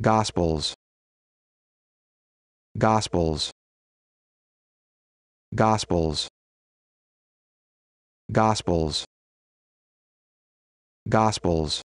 Gospels Gospels Gospels Gospels Gospels